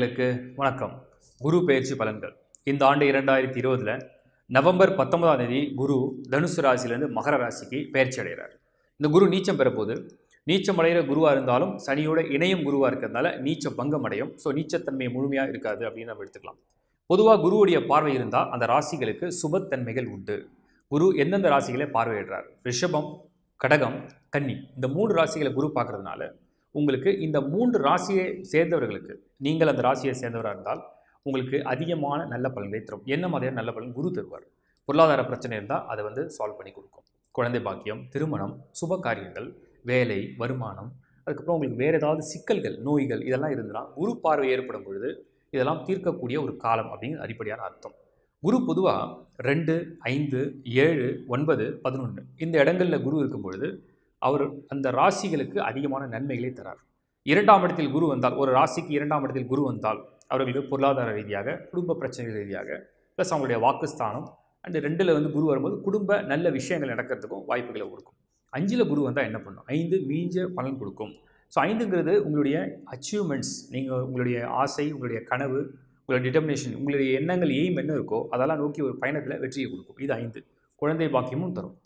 நேயர்களுக்கு வணக்கம் குரு பயிற்சி பலன்கள் இந்த ஆண்டு இரண்டாயிரத்தி இருபதில் நவம்பர் பத்தொன்பதாம் தேதி குரு தனுசு ராசியிலேருந்து மகர ராசிக்கு பயிற்சி அடைகிறார் இந்த குரு நீச்சம் பெறப்போது நீச்சம் அடைகிற குருவாக இருந்தாலும் சனியோட இணையம் குருவாக இருக்கிறதுனால நீச்ச பங்கம் அடையும் ஸோ நீச்சத்தன்மை முழுமையாக இருக்காது அப்படின்னு நம்ம எடுத்துக்கலாம் பொதுவாக குருவுடைய பார்வை இருந்தால் அந்த ராசிகளுக்கு சுபத்தன்மைகள் உண்டு குரு எந்தெந்த ராசிகளை பார்வையிடுறார் ரிஷபம் கடகம் கன்னி இந்த மூணு ராசிகளை குரு பார்க்குறதுனால உங்களுக்கு இந்த மூன்று ராசியை சேர்ந்தவர்களுக்கு நீங்கள் அந்த ராசியை சேர்ந்தவராக இருந்தால் உங்களுக்கு அதிகமான நல்ல பலன்களை தரும் என்ன மாதிரியான நல்ல பலன் குரு தருவார் பொருளாதார பிரச்சனை இருந்தால் அதை வந்து சால்வ் பண்ணி கொடுக்கும் குழந்தை பாக்கியம் திருமணம் சுப காரியங்கள் வேலை வருமானம் அதுக்கப்புறம் உங்களுக்கு வேறு ஏதாவது சிக்கல்கள் நோய்கள் இதெல்லாம் இருந்ததுன்னா குரு பார்வை ஏற்படும் பொழுது இதெல்லாம் தீர்க்கக்கூடிய ஒரு காலம் அப்படிங்கிற அடிப்படையான அர்த்தம் குரு பொதுவாக ரெண்டு ஐந்து ஏழு ஒன்பது பதினொன்று இந்த இடங்களில் குரு இருக்கும் பொழுது அவர் அந்த ராசிகளுக்கு அதிகமான நன்மைகளை தரார் இரண்டாம் இடத்தில் குரு வந்தால் ஒரு ராசிக்கு இரண்டாம் இடத்தில் குரு வந்தால் அவர்களுக்கு பொருளாதார ரீதியாக குடும்ப பிரச்சனைகள் ரீதியாக ப்ளஸ் அவங்களுடைய வாக்குஸ்தானம் அண்டு ரெண்டில் வந்து குரு வரும்போது குடும்ப நல்ல விஷயங்கள் நடக்கிறதுக்கும் வாய்ப்புகளை கொடுக்கும் அஞ்சில் குரு வந்தால் என்ன பண்ணும் ஐந்து மீஞ்ச பலன் கொடுக்கும் ஸோ ஐந்துங்கிறது உங்களுடைய அச்சீவ்மெண்ட்ஸ் நீங்கள் உங்களுடைய ஆசை உங்களுடைய கனவு உங்களுடைய டிட்டர்மினேஷன் உங்களுடைய எண்ணங்கள் எய்ம் என்ன இருக்கோ அதெல்லாம் நோக்கி ஒரு பயணத்தில் வெற்றியை கொடுக்கும் இது ஐந்து குழந்தை பாக்கியமும் தரும்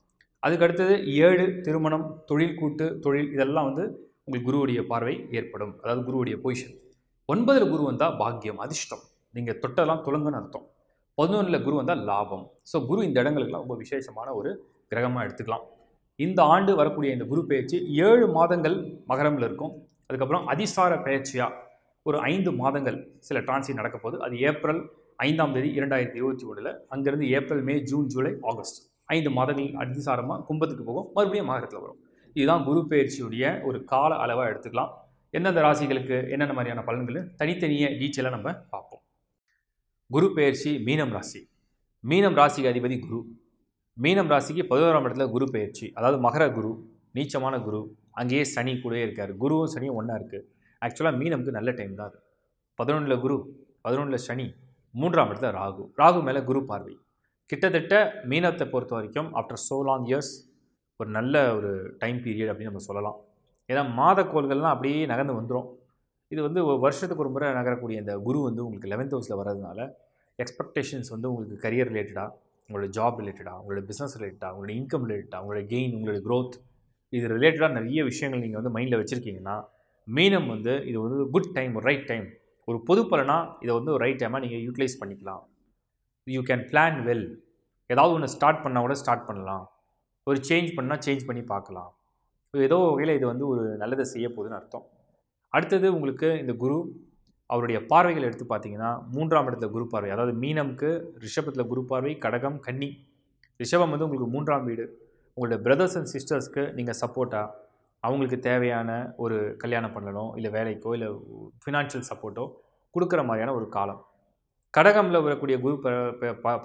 அதுக்கு அடுத்தது ஏழு திருமணம் தொழில் கூட்டு தொழில் இதெல்லாம் வந்து உங்களுக்கு குருவுடைய பார்வை ஏற்படும் அதாவது குருவுடைய பொசிஷன் ஒன்பதில் குரு வந்தால் பாக்கியம் அதிர்ஷ்டம் நீங்கள் தொட்டெல்லாம் துளங்குன்னு அர்த்தம் பதினொன்றில் குரு வந்தால் லாபம் ஸோ குரு இந்த இடங்களுக்கெல்லாம் ரொம்ப விசேஷமான ஒரு கிரகமாக எடுத்துக்கலாம் இந்த ஆண்டு வரக்கூடிய இந்த குரு பயிற்சி ஏழு மாதங்கள் மகரமில் இருக்கும் அதுக்கப்புறம் அதிசார பயிற்சியாக ஒரு ஐந்து மாதங்கள் சில டிரான்சிட் நடக்க போகுது அது ஏப்ரல் ஐந்தாம் தேதி இரண்டாயிரத்தி இருபத்தி ஒன்றில் அங்கேருந்து April May June July August ஐந்து மாதங்கள் அதிசாரமாக கும்பத்துக்கு போகும் மறுபடியும் மகரத்தில் வரும் இதுதான் குரு பயிற்சியுடைய ஒரு கால அளவாக எடுத்துக்கலாம் எந்தெந்த ராசிகளுக்கு என்னென்ன மாதிரியான பலன்கள் தனித்தனிய டீச்சலாக நம்ம பார்ப்போம் குரு பெயர்ச்சி மீனம் ராசி மீனம் ராசிக்கு அதிபதி குரு மீனம் ராசிக்கு பதினோராம் இடத்துல குரு பெயர்ச்சி அதாவது மகர குரு நீச்சமான குரு அங்கேயே சனி கூடவே இருக்கார் குருவும் சனியும் ஒன்றா இருக்குது ஆக்சுவலாக மீனமுக்கு நல்ல டைம் தான் அது பதினொன்றில் குரு பதினொன்றில் சனி மூன்றாம் இடத்துல ராகு ராகு மேலே குரு பார்வை கிட்டத்தட்ட மீனத்தை பொறுத்த வரைக்கும் ஆஃப்டர் ஸோ லாங் இயர்ஸ் ஒரு நல்ல ஒரு டைம் பீரியட் அப்படின்னு நம்ம சொல்லலாம் ஏன்னா மாத கோள்கள்லாம் அப்படியே நகர்ந்து வந்துடும் இது வந்து வருஷத்துக்கு ஒரு முறை நகரக்கூடிய இந்த குரு வந்து உங்களுக்கு லெவன்த் ஹவுஸில் வர்றதுனால எக்ஸ்பெக்டேஷன்ஸ் வந்து உங்களுக்கு கரியர் ரிலேட்டடாக உங்களோட ஜாப் ரிலேட்டடாக உங்களோட பிஸ்னஸ் ரிலேட்டடாக உங்களோட இன்கம் ரிலேட்டடாக உங்களோட கெயின் உங்களோட க்ரோத் இது ரிலேட்டடாக நிறைய விஷயங்கள் நீங்கள் வந்து மைண்டில் வச்சுருக்கீங்கன்னா மீனம் வந்து இது வந்து குட் டைம் ரைட் டைம் ஒரு பொது பலனாக இதை வந்து ரைட் டைமாக நீங்கள் யூட்டிலைஸ் பண்ணிக்கலாம் யூ கேன் பிளான் வெல் ஏதாவது ஒன்று ஸ்டார்ட் பண்ணால் கூட ஸ்டார்ட் பண்ணலாம் ஒரு சேஞ்ச் பண்ணால் சேஞ்ச் பண்ணி பார்க்கலாம் ஏதோ வகையில் இது வந்து ஒரு நல்லதை செய்ய போகுதுன்னு அர்த்தம் அடுத்தது உங்களுக்கு இந்த குரு அவருடைய பார்வைகள் எடுத்து பார்த்தீங்கன்னா மூன்றாம் இடத்துல குரு பார்வை அதாவது மீனம்க்கு ரிஷபத்தில் குரு பார்வை கடகம் கன்னி ரிஷபம் வந்து உங்களுக்கு மூன்றாம் வீடு உங்களோட பிரதர்ஸ் அண்ட் சிஸ்டர்ஸ்க்கு நீங்கள் சப்போர்ட்டாக அவங்களுக்கு தேவையான ஒரு கல்யாணம் பண்ணணும் இல்லை வேலைக்கோ இல்லை ஃபினான்ஷியல் சப்போர்ட்டோ கொடுக்குற மாதிரியான ஒரு காலம் கடகமில் வரக்கூடிய குரு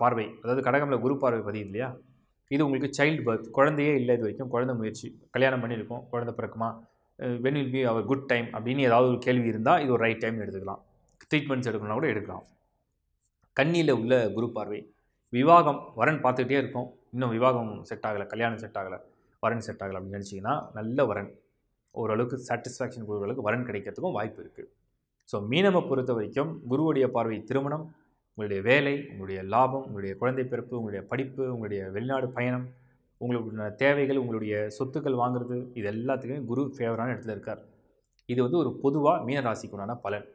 பார்வை அதாவது கடகமில் குரு பார்வை பதியுது இல்லையா இது உங்களுக்கு சைல்டு பர்த் குழந்தையே இல்லை இது வரைக்கும் குழந்தை முயற்சி கல்யாணம் பண்ணியிருக்கோம் குழந்தை பிறக்குமா when will be our good time அப்படின்னு ஏதாவது ஒரு கேள்வி இருந்தால் இது ஒரு ரைட் டைம் எடுத்துக்கலாம் ட்ரீட்மெண்ட்ஸ் எடுக்கணும்னா கூட எடுக்கலாம் கண்ணியில் உள்ள குரு பார்வை விவாகம் வரன் பார்த்துக்கிட்டே இருக்கும் இன்னும் விவாகம் செட் ஆகலை கல்யாணம் செட் ஆகலை வரன் செட் ஆகலை அப்படின்னு நினச்சிங்கன்னா நல்ல வரன் ஓரளவுக்கு சாட்டிஸ்ஃபேக்ஷன் கொடுக்குற அளவுக்கு வரன் கிடைக்கிறதுக்கும் வாய்ப்பு இருக்குது ஸோ மீனவை பொறுத்த வரைக்கும் குருவுடைய பார்வை திருமணம் உங்களுடைய வேலை உங்களுடைய லாபம் உங்களுடைய குழந்தை பிறப்பு உங்களுடைய படிப்பு உங்களுடைய வெளிநாடு பயணம் உங்களுடைய தேவைகள் உங்களுடைய சொத்துக்கள் வாங்குறது இது எல்லாத்துக்குமே குரு ஃபேவரான இடத்துல இருக்கார் இது வந்து ஒரு பொதுவாக மீன உண்டான பலன்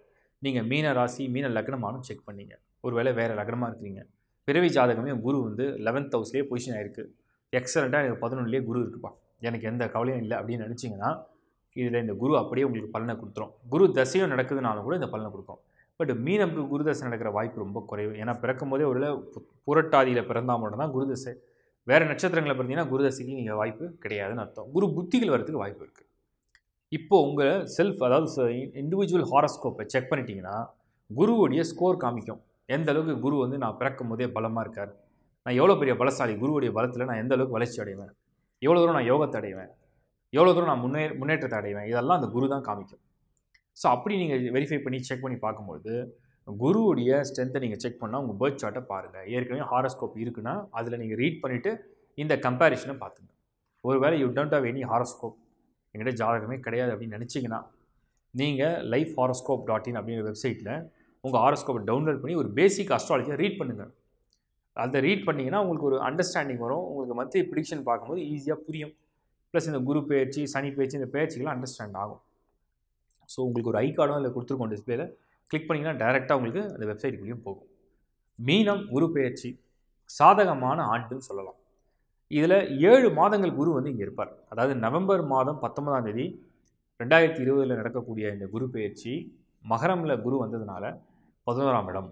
நீங்கள் மீன ராசி மீன லக்னமானும் செக் பண்ணீங்க ஒருவேளை வேறு லக்னமாக இருக்கிறீங்க பிறவி ஜாதகமே குரு வந்து லெவன்த் ஹவுஸ்லேயே பொசிஷன் ஆகிருக்கு எக்ஸலண்ட்டாக எனக்கு பதினொன்றுலேயே குரு இருக்குப்பா எனக்கு எந்த கவலையும் இல்லை அப்படின்னு நினச்சிங்கன்னா இதில் இந்த குரு அப்படியே உங்களுக்கு பலனை கொடுத்துரும் குரு தசையும் நடக்குதுனாலும் கூட இந்த பலனை கொடுக்கும் பட் மீனம்பு குரு தசை நடக்கிற வாய்ப்பு ரொம்ப குறைவு ஏன்னா பிறக்கும் போதே ஒரு புரட்டாதியில் பிறந்தால் மட்டும் தான் குரு தசை வேறு நட்சத்திரங்களை பிறந்தீங்கன்னா குரு தசைக்கு நீங்கள் வாய்ப்பு கிடையாதுன்னு அர்த்தம் குரு புத்திகள் வரதுக்கு வாய்ப்பு இருக்குது இப்போது உங்கள் செல்ஃப் அதாவது இண்டிவிஜுவல் ஹாரஸ்கோப்பை செக் பண்ணிட்டீங்கன்னா குருவுடைய ஸ்கோர் காமிக்கும் எந்த அளவுக்கு குரு வந்து நான் பிறக்கும் போதே பலமாக இருக்கார் நான் எவ்வளோ பெரிய பலசாலி குருவுடைய பலத்தில் நான் எந்த அளவுக்கு வளர்ச்சி அடைவேன் எவ்வளோ தூரம் நான் யோகத்தை அடைவேன் எவ்வளோ தூரம் நான் முன்னே முன்னேற்றத்தை அடைவேன் இதெல்லாம் அந்த குரு தான் காமிக்கும் ஸோ அப்படி நீங்கள் வெரிஃபை பண்ணி செக் பண்ணி பார்க்கும்போது குருவுடைய ஸ்ட்ரென்த்தை நீங்கள் செக் பண்ணால் உங்கள் பேர்த் சார்ட்டை பாருங்கள் ஏற்கனவே ஹாரோஸ்கோப் இருக்குன்னா அதில் நீங்கள் ரீட் பண்ணிவிட்டு இந்த கம்பேரிஷனை பார்த்துங்க ஒருவேளை you don't have any horoscope என்கிட்ட ஜாதகமே கிடையாது அப்படின்னு நினச்சிங்கன்னா நீங்கள் லைஃப் ஹாரோஸ்கோப் டாட் இன் அப்படிங்கிற வெப்சைட்டில் உங்கள் ஹாரோஸ்கோப்பை டவுன்லோட் பண்ணி ஒரு பேசிக் அஸ்ட்ராலஜியை ரீட் பண்ணுங்கள் அதை ரீட் பண்ணிங்கன்னா உங்களுக்கு ஒரு அண்டர்ஸ்டாண்டிங் வரும் உங்களுக்கு மந்த்லி ப்ரிடிக்ஷன் பார்க்கும்போது ஈஸியாக புரியும் ப்ளஸ் இந்த குரு பயிற்சி சனி பயிற்சி இந்த பயிற்சிகள்லாம் அண்டர்ஸ்டாண்ட் ஆகும் ஸோ உங்களுக்கு ஒரு ஐ கார்டும் அதில் கொடுத்துருக்கோம் டிஸ்பிளேல கிளிக் பண்ணிங்கன்னா டேரெக்டாக உங்களுக்கு அந்த வெப்சைட்டுக்குள்ளேயும் போகும் மீனம் குரு பயிற்சி சாதகமான ஆண்டுன்னு சொல்லலாம் இதில் ஏழு மாதங்கள் குரு வந்து இங்கே இருப்பார் அதாவது நவம்பர் மாதம் பத்தொன்பதாம் தேதி ரெண்டாயிரத்தி இருபதில் நடக்கக்கூடிய இந்த குரு பயிற்சி மகரமில் குரு வந்ததுனால பதினோராம் இடம்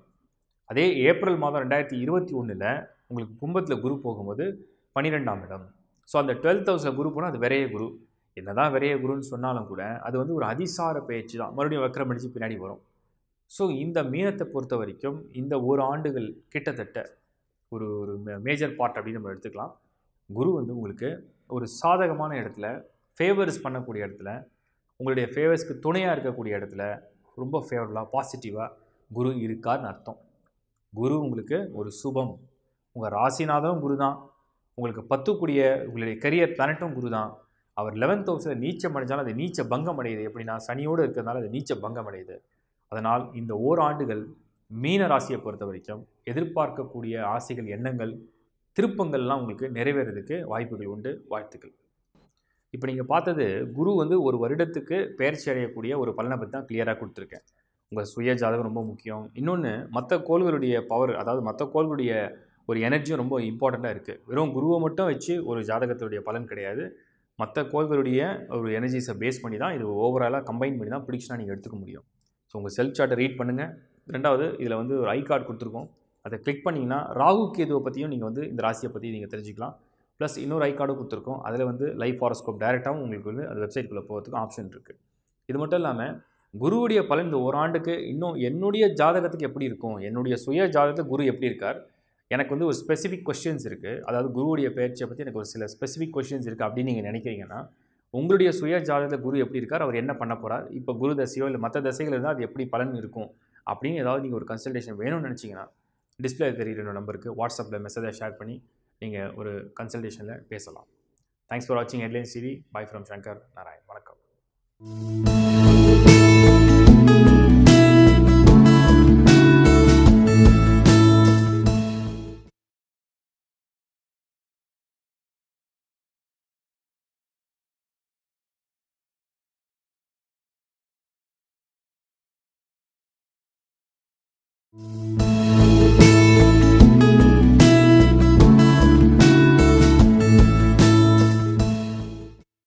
அதே ஏப்ரல் மாதம் ரெண்டாயிரத்தி இருபத்தி ஒன்றில் உங்களுக்கு கும்பத்தில் குரு போகும்போது பன்னிரெண்டாம் இடம் ஸோ அந்த டுவெல்த் ஹவுஸில் குரு போனால் அது விரைய குரு என்ன தான் விரைய குருன்னு சொன்னாலும் கூட அது வந்து ஒரு அதிசார பயிற்சி தான் மறுபடியும் வக்கரம் அடித்து பின்னாடி வரும் ஸோ இந்த மீனத்தை பொறுத்த வரைக்கும் இந்த ஒரு ஆண்டுகள் கிட்டத்தட்ட ஒரு ஒரு மேஜர் பார்ட் அப்படின்னு நம்ம எடுத்துக்கலாம் குரு வந்து உங்களுக்கு ஒரு சாதகமான இடத்துல ஃபேவர்ஸ் பண்ணக்கூடிய இடத்துல உங்களுடைய ஃபேவர்ஸ்க்கு துணையாக இருக்கக்கூடிய இடத்துல ரொம்ப ஃபேவரபுளாக பாசிட்டிவாக குரு இருக்கார்னு அர்த்தம் குரு உங்களுக்கு ஒரு சுபம் உங்கள் ராசிநாதனும் குரு தான் உங்களுக்கு பத்துக்கூடிய உங்களுடைய கரியர் பிளானட்டும் குரு தான் அவர் லெவன்த் ஹவுஸில் நீச்சம் அடைஞ்சாலும் அது நீச்ச பங்கம் அடையுது எப்படின்னா சனியோடு இருக்கிறதுனால அது நீச்ச பங்கம் அடையுது அதனால் இந்த ஓராண்டுகள் மீன ராசியை பொறுத்த வரைக்கும் எதிர்பார்க்கக்கூடிய ஆசைகள் எண்ணங்கள் திருப்பங்கள்லாம் உங்களுக்கு நிறைவேறதுக்கு வாய்ப்புகள் உண்டு வாழ்த்துக்கள் இப்போ நீங்கள் பார்த்தது குரு வந்து ஒரு வருடத்துக்கு பயிற்சி அடையக்கூடிய ஒரு பலனை பற்றி தான் கிளியராக கொடுத்துருக்கேன் உங்கள் சுய ஜாதகம் ரொம்ப முக்கியம் இன்னொன்று மற்ற கோள்களுடைய பவர் அதாவது மற்ற கோள்களுடைய ஒரு எனர்ஜியும் ரொம்ப இம்பார்ட்டண்ட்டாக இருக்குது வெறும் குருவை மட்டும் வச்சு ஒரு ஜாதகத்துடைய பலன் கிடையாது மற்ற கோள்களுடைய ஒரு எனர்ஜிஸை பேஸ் பண்ணி தான் இது ஓவராலாக கம்பைன் பண்ணி தான் ப்ரிடிக்ஷனாக நீங்கள் எடுத்துக்க முடியும் ஸோ உங்கள் செல்ஃப் சார்ட்டை ரீட் பண்ணுங்கள் ரெண்டாவது இதில் வந்து ஒரு ஐ கார்டு கொடுத்துருக்கோம் அதை கிளிக் பண்ணிங்கன்னா ராகு கேதுவை பற்றியும் நீங்கள் வந்து இந்த ராசியை பற்றி நீங்கள் தெரிஞ்சுக்கலாம் ப்ளஸ் இன்னொரு ஐ கார்டும் கொடுத்துருக்கோம் அதில் வந்து லைஃப் ஹாரஸ்கோப் டைரெக்டாகவும் உங்களுக்கு வந்து அது வெப்சைட்குள்ளே போகிறதுக்கு ஆப்ஷன் இருக்குது இது மட்டும் இல்லாமல் குருவுடைய பலன் இந்த ஓராண்டுக்கு இன்னும் என்னுடைய ஜாதகத்துக்கு எப்படி இருக்கும் என்னுடைய சுய ஜாதகத்தை குரு எப்படி இருக்கார் எனக்கு வந்து ஒரு ஸ்பெசிஃபிக் கொஷின்ஸ் இருக்குது அதாவது குருவுடைய பயிற்சியை பற்றி எனக்கு ஒரு சில ஸ்பெசிஃபிக் கொஷின்ஸ் இருக்குது அப்படின்னு நீங்கள் நினைக்கிறீங்கன்னா உங்களுடைய சுய ஜாதகத்தில் குரு எப்படி இருக்கார் அவர் என்ன பண்ண போகிறார் இப்போ குரு தசையோ இல்லை மற்ற தசைகள் இருந்தால் அது எப்படி பலன் இருக்கும் அப்படின்னு ஏதாவது நீங்கள் ஒரு கன்சல்டேஷன் வேணும்னு நினச்சிங்கன்னா டிஸ்பிளே தெரியுற நம்பருக்கு வாட்ஸ்அப்பில் மெசேஜை ஷேர் பண்ணி நீங்கள் ஒரு கன்சல்டேஷனில் பேசலாம் தேங்க்ஸ் ஃபார் வாட்சிங் headlines TV bye from Shankar Narayan வணக்கம் Thank you.